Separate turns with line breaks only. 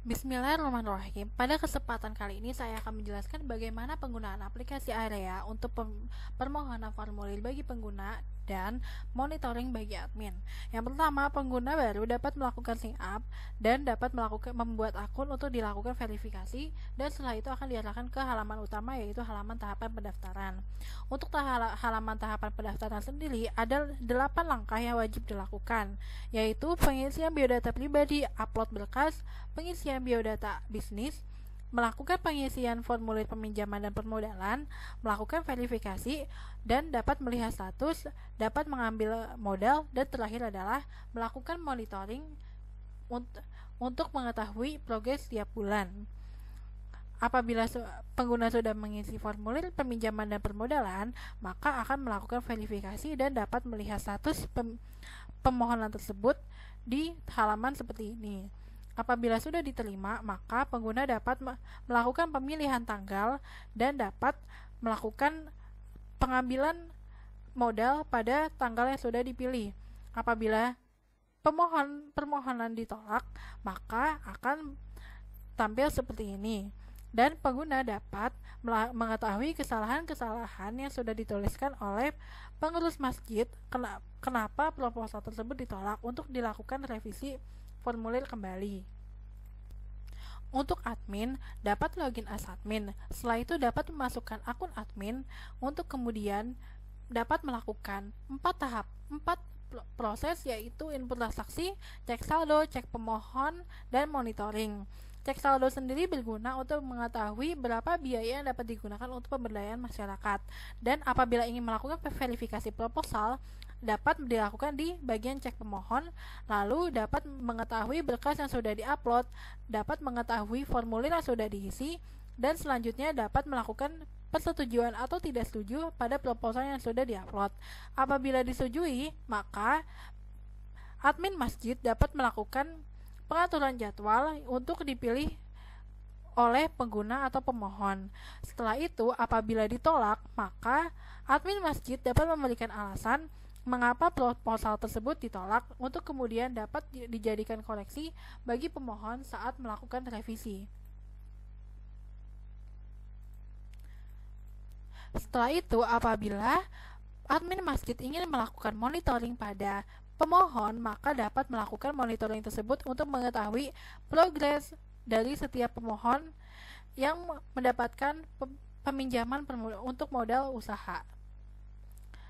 Bismillahirrahmanirrahim. Pada kesempatan kali ini saya akan menjelaskan bagaimana penggunaan aplikasi Area untuk permohonan formulir bagi pengguna dan monitoring bagi admin. Yang pertama, pengguna baru dapat melakukan sign up dan dapat melakukan membuat akun untuk dilakukan verifikasi dan setelah itu akan diarahkan ke halaman utama yaitu halaman tahapan pendaftaran. Untuk tahala, halaman tahapan pendaftaran sendiri ada 8 langkah yang wajib dilakukan yaitu pengisian biodata pribadi, upload berkas, pengisian pengisian Biodata Bisnis melakukan pengisian formulir peminjaman dan permodalan, melakukan verifikasi, dan dapat melihat status, dapat mengambil modal, dan terakhir adalah melakukan monitoring untuk mengetahui progres setiap bulan. Apabila pengguna sudah mengisi formulir peminjaman dan permodalan, maka akan melakukan verifikasi dan dapat melihat status pem pemohonan tersebut di halaman seperti ini. Apabila sudah diterima, maka pengguna dapat melakukan pemilihan tanggal dan dapat melakukan pengambilan modal pada tanggal yang sudah dipilih. Apabila pemohon permohonan ditolak, maka akan tampil seperti ini. Dan pengguna dapat mengetahui kesalahan-kesalahan yang sudah dituliskan oleh pengurus masjid kenapa proposal tersebut ditolak untuk dilakukan revisi formulir kembali. Untuk admin, dapat login as admin. Setelah itu dapat memasukkan akun admin untuk kemudian dapat melakukan empat tahap, empat proses yaitu input transaksi, cek saldo, cek pemohon, dan monitoring. Cek saldo sendiri berguna untuk mengetahui berapa biaya yang dapat digunakan untuk pemberdayaan masyarakat. Dan apabila ingin melakukan verifikasi proposal, dapat dilakukan di bagian cek pemohon, lalu dapat mengetahui berkas yang sudah diupload, dapat mengetahui formulir yang sudah diisi, dan selanjutnya dapat melakukan persetujuan atau tidak setuju pada proposal yang sudah diupload. Apabila disetujui, maka admin masjid dapat melakukan pengaturan jadwal untuk dipilih oleh pengguna atau pemohon. Setelah itu, apabila ditolak, maka admin masjid dapat memberikan alasan mengapa proposal tersebut ditolak untuk kemudian dapat dijadikan koleksi bagi pemohon saat melakukan revisi. Setelah itu, apabila admin masjid ingin melakukan monitoring pada pemohon, maka dapat melakukan monitoring tersebut untuk mengetahui progres dari setiap pemohon yang mendapatkan peminjaman untuk modal usaha.